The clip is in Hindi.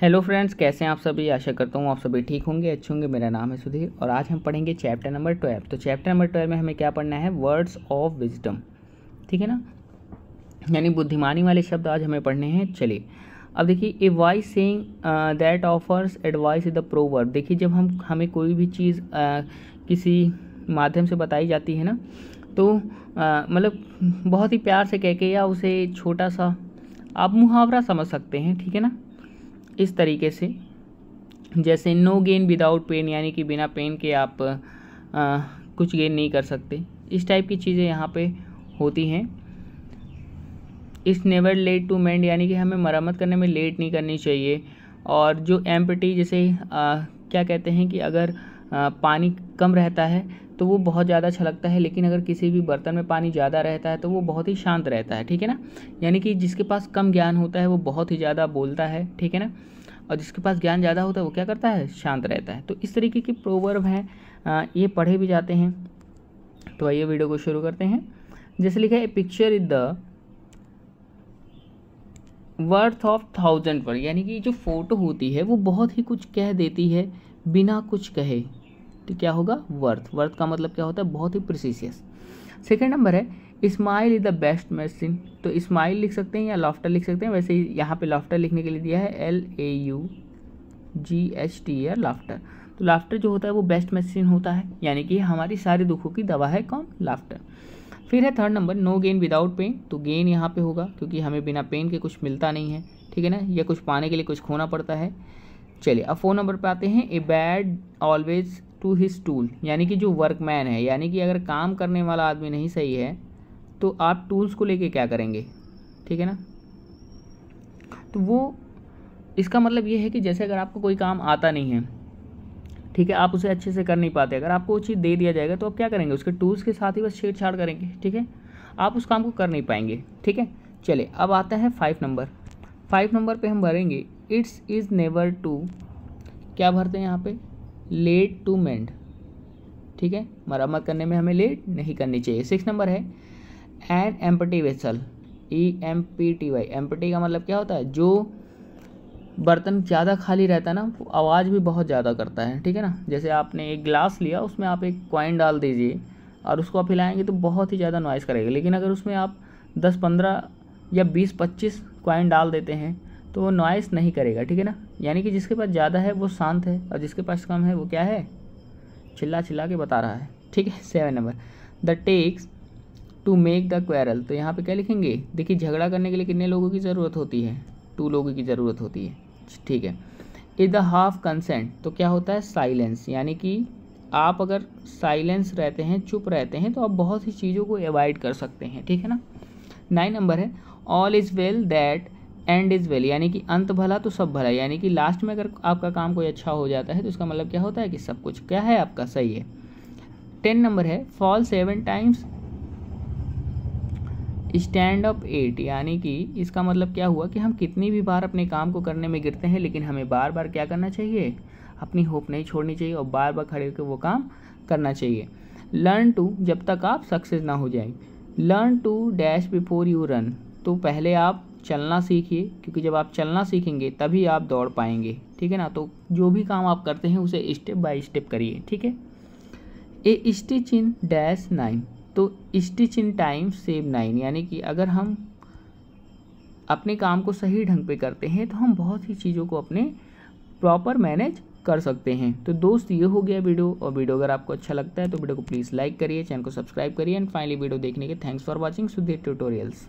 हेलो फ्रेंड्स कैसे हैं आप सभी आशा करता हूँ आप सभी ठीक होंगे अच्छे होंगे मेरा नाम है सुधीर और आज हम पढ़ेंगे चैप्टर नंबर ट्वेल्व तो चैप्टर नंबर ट्वेल्व में हमें क्या पढ़ना है वर्ड्स ऑफ विजडम ठीक है ना यानी बुद्धिमानी वाले शब्द आज हमें पढ़ने हैं चलिए अब देखिए a wise saying that offers advice is the proverb देखिए जब हम हमें कोई भी चीज़ uh, किसी माध्यम से बताई जाती है ना तो uh, मतलब बहुत ही प्यार से कह के या उसे छोटा सा आप मुहावरा समझ सकते हैं ठीक है ना इस तरीके से जैसे नो गेन विदाउट पेन यानी कि बिना पेन के आप आ, कुछ गेन नहीं कर सकते इस टाइप की चीज़ें यहाँ पे होती हैं इस नेवर लेट टू मेंड यानी कि हमें मरम्मत करने में लेट नहीं करनी चाहिए और जो एम्पटी जैसे आ, क्या कहते हैं कि अगर आ, पानी कम रहता है तो वो बहुत ज़्यादा छलकता अच्छा है लेकिन अगर किसी भी बर्तन में पानी ज़्यादा रहता है तो वो बहुत ही शांत रहता है ठीक है ना यानी कि जिसके पास कम ज्ञान होता है वो बहुत ही ज़्यादा बोलता है ठीक है ना और जिसके पास ज्ञान ज़्यादा होता है वो क्या करता है शांत रहता है तो इस तरीके के प्रोवर्ब हैं ये पढ़े भी जाते हैं तो आइए वीडियो को शुरू करते हैं जैसे लिखा है picture is the worth of thousand पर यानी कि जो फ़ोटो होती है वो बहुत ही कुछ कह देती है बिना कुछ कहे तो क्या होगा वर्थ वर्थ का मतलब क्या होता है बहुत ही प्रिसीसियस सेकेंड नंबर है smile is the best medicine तो इस्माइल लिख सकते हैं या लॉफ्टर लिख सकते हैं वैसे ही यहाँ पे लॉफ्टर लिखने के लिए दिया है L A U G H T या लाफ्टर तो लाफ्टर जो होता है वो बेस्ट मेडिसिन होता है यानी कि हमारी सारे दुखों की दवा है कौन लाफ्टर फिर है third number no gain without pain तो गेन यहाँ पे होगा क्योंकि हमें बिना पेन के कुछ मिलता नहीं है ठीक है ना या कुछ पाने के लिए कुछ खोना पड़ता है चलिए अब फोन नंबर पर आते हैं a bad always to his tool यानी कि जो वर्कमैन है यानी कि अगर काम करने वाला आदमी नहीं सही है तो आप टूल्स को लेके क्या करेंगे ठीक है ना तो वो इसका मतलब ये है कि जैसे अगर आपको कोई काम आता नहीं है ठीक है आप उसे अच्छे से कर नहीं पाते अगर आपको वो चीज़ दे दिया जाएगा तो आप क्या करेंगे उसके टूल्स के साथ ही बस छेड़छाड़ करेंगे ठीक है आप उस काम को कर नहीं पाएंगे ठीक है चले अब आता है फाइव नंबर फाइव नंबर पे हम भरेंगे इट्स इज़ नेवर टू क्या भरते हैं यहाँ पे लेट टू मेंड ठीक है मरम्मत करने में हमें लेट नहीं करनी चाहिए सिक्स नंबर है an empty vessel E M P T Y empty का मतलब क्या होता है जो बर्तन ज़्यादा खाली रहता है ना वो आवाज़ भी बहुत ज़्यादा करता है ठीक है ना जैसे आपने एक ग्लास लिया उसमें आप एक कॉइन डाल दीजिए और उसको आप हिलाएंगे तो बहुत ही ज़्यादा नॉइस करेगा लेकिन अगर उसमें आप दस पंद्रह या बीस पच्चीस कॉइन डाल देते हैं तो वो नॉइस नहीं करेगा ठीक है ना यानी कि जिसके पास ज़्यादा है वो शांत है और जिसके पास कम है वो क्या है चिल्ला चिल्ला के बता रहा है ठीक है seven number the takes to make the quarrel तो यहाँ पे क्या लिखेंगे देखिए झगड़ा करने के लिए कितने लोगों की ज़रूरत होती है टू लोगों की ज़रूरत होती है ठीक है इज द हाफ कंसेंट तो क्या होता है साइलेंस यानी कि आप अगर साइलेंस रहते हैं चुप रहते हैं तो आप बहुत सी चीज़ों को अवॉइड कर सकते हैं ठीक है ना नाइन नंबर है all is well that end is well यानी कि अंत भला तो सब भला यानी कि लास्ट में अगर आपका काम कोई अच्छा हो जाता है तो इसका मतलब क्या होता है कि सब कुछ क्या है आपका सही है टेन नंबर है fall seven times stand up eight यानी कि इसका मतलब क्या हुआ कि हम कितनी भी बार अपने काम को करने में गिरते हैं लेकिन हमें बार बार क्या करना चाहिए अपनी होप नहीं छोड़नी चाहिए और बार बार खड़े होकर वो काम करना चाहिए लर्न टू जब तक आप सक्सेस ना हो जाए learn to dash before you run तो पहले आप चलना सीखिए क्योंकि जब आप चलना सीखेंगे तभी आप दौड़ पाएंगे ठीक है ना तो जो भी काम आप करते हैं उसे स्टेप बाय स्टेप करिए ठीक है a stitch in dash nine तो stitch in time save nine यानी कि अगर हम अपने काम को सही ढंग पे करते हैं तो हम बहुत ही चीज़ों को अपने प्रॉपर मैनेज कर सकते हैं तो दोस्त ये हो गया वीडियो और वीडियो अगर आपको अच्छा लगता है तो वीडियो को प्लीज़ लाइक करिए चैनल को सब्सक्राइब करिए एंड फाइनली वीडियो देखने के thanks for watching Sudhir tutorials